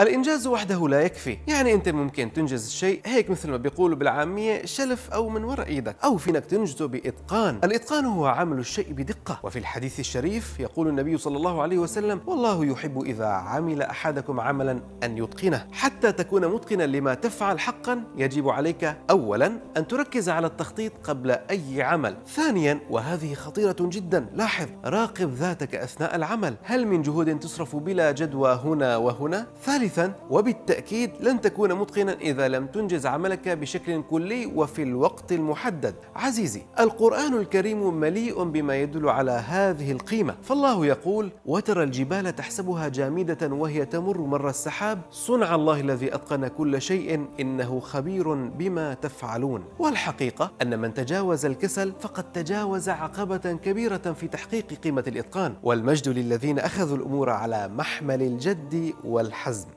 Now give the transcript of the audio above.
الإنجاز وحده لا يكفي يعني أنت ممكن تنجز الشيء هيك مثل ما بيقولوا بالعامية شلف أو من وراء إيدك أو فينك تنجزه بإتقان الإتقان هو عمل الشيء بدقة وفي الحديث الشريف يقول النبي صلى الله عليه وسلم والله يحب إذا عمل أحدكم عملا أن يتقنه حتى تكون متقنا لما تفعل حقا يجب عليك أولا أن تركز على التخطيط قبل أي عمل ثانيا وهذه خطيرة جدا لاحظ راقب ذاتك أثناء العمل هل من جهود تصرف بلا جدوى هنا وهنا ثالثا ثالثا وبالتأكيد لن تكون متقنا إذا لم تنجز عملك بشكل كلي وفي الوقت المحدد عزيزي القرآن الكريم مليء بما يدل على هذه القيمة فالله يقول وترى الجبال تحسبها جامدة وهي تمر مر السحاب صنع الله الذي أتقن كل شيء إنه خبير بما تفعلون والحقيقة أن من تجاوز الكسل فقد تجاوز عقبة كبيرة في تحقيق قيمة الإتقان والمجد للذين أخذوا الأمور على محمل الجد والحزم